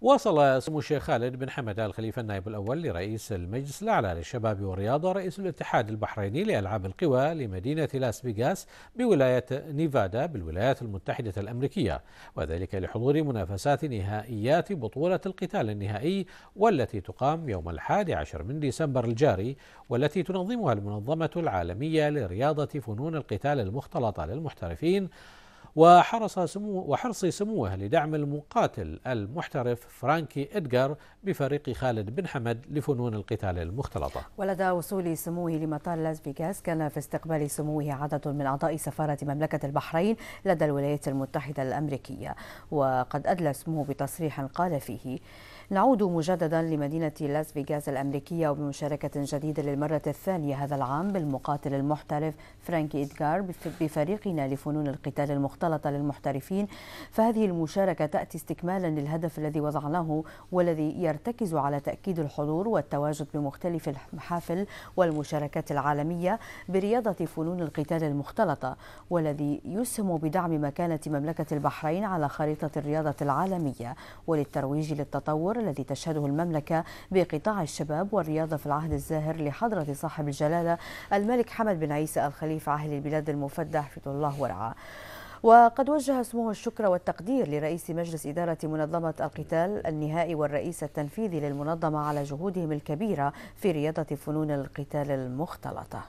واصل سمو الشيخ خالد بن حمد آل خليفة النائب الأول لرئيس المجلس الأعلى للشباب والرياضة رئيس الاتحاد البحريني لألعاب القوى لمدينة لاس فيغاس بولاية نيفادا بالولايات المتحدة الأمريكية وذلك لحضور منافسات نهائيات بطولة القتال النهائي والتي تقام يوم الحادي عشر من ديسمبر الجاري والتي تنظمها المنظمة العالمية لرياضة فنون القتال المختلطة للمحترفين وحرص سمو وحرص سموه لدعم المقاتل المحترف فرانكي إدغار بفريق خالد بن حمد لفنون القتال المختلطة ولدى وصول سموه لمطار لاس فيغاس كان في استقبال سموه عدد من أعضاء سفارة مملكة البحرين لدى الولايات المتحدة الأمريكية وقد أدلى سموه بتصريح قال فيه نعود مجددا لمدينة لاس فيغاس الأمريكية وبمشاركة جديدة للمرة الثانية هذا العام بالمقاتل المحترف فرانكي إدغار بفريقنا لفنون القتال المختلطة للمحترفين فهذه المشاركة تأتي استكمالا للهدف الذي وضعناه والذي يرتكز على تأكيد الحضور والتواجد بمختلف المحافل والمشاركات العالمية برياضة فنون القتال المختلطة والذي يسهم بدعم مكانة مملكة البحرين على خريطة الرياضة العالمية وللترويج للتطور الانهيار الذي تشهده المملكة بقطاع الشباب والرياضة في العهد الزاهر لحضرة صاحب الجلالة الملك حمد بن عيسى الخليفة عاهل البلاد المفدى حفظه الله ورعاه وقد وجه اسمه الشكر والتقدير لرئيس مجلس إدارة منظمة القتال النهائي والرئيس التنفيذي للمنظمة على جهودهم الكبيرة في رياضة فنون القتال المختلطة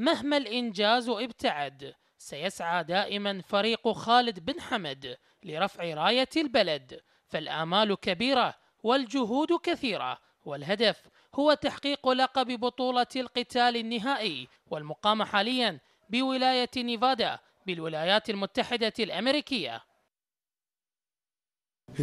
مهما الإنجاز ابتعد سيسعى دائما فريق خالد بن حمد لرفع راية البلد فالآمال كبيرة والجهود كثيرة والهدف هو تحقيق لقب بطولة القتال النهائي والمقام حاليا بولاية نيفادا بالولايات المتحدة الأمريكية Uh,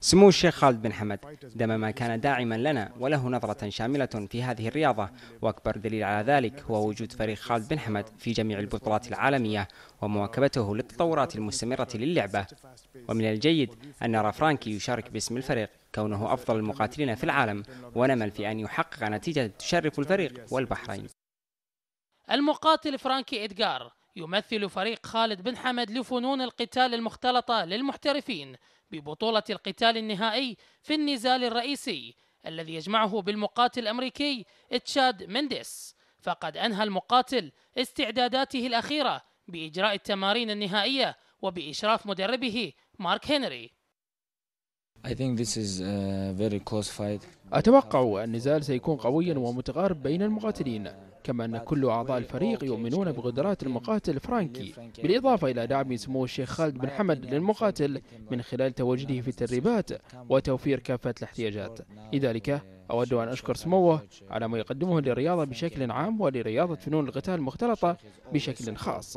سمو الشيخ خالد بن حمد ما كان داعما لنا وله نظرة شاملة في هذه الرياضة وأكبر دليل على ذلك هو وجود فريق خالد بن حمد في جميع البطولات العالمية ومواكبته للتطورات المستمرة للعبة ومن الجيد أن نرى فرانكي يشارك باسم الفريق كونه أفضل المقاتلين في العالم ونمل في أن يحقق نتيجة تشرف الفريق والبحرين المقاتل فرانكي إدغار يمثل فريق خالد بن حمد لفنون القتال المختلطة للمحترفين ببطولة القتال النهائي في النزال الرئيسي الذي يجمعه بالمقاتل الأمريكي تشاد منديس فقد أنهى المقاتل استعداداته الأخيرة بإجراء التمارين النهائية وبإشراف مدربه مارك هنري أتوقع النزال سيكون قويا ومتقارب بين المقاتلين كما أن كل أعضاء الفريق يؤمنون بقدرات المقاتل فرانكي بالإضافة إلى دعم سمو الشيخ خالد بن حمد للمقاتل من خلال تواجده في التدريبات وتوفير كافة الاحتياجات لذلك أود أن أشكر سموه على ما يقدمه للرياضة بشكل عام ولرياضة فنون القتال المختلطة بشكل خاص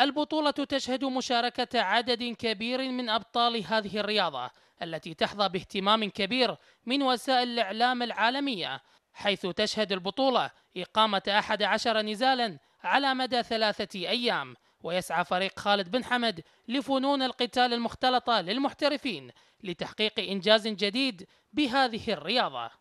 البطولة تشهد مشاركة عدد كبير من أبطال هذه الرياضة التي تحظى باهتمام كبير من وسائل الإعلام العالمية حيث تشهد البطولة إقامة أحد عشر نزالا على مدى ثلاثة أيام ويسعى فريق خالد بن حمد لفنون القتال المختلطة للمحترفين لتحقيق إنجاز جديد بهذه الرياضة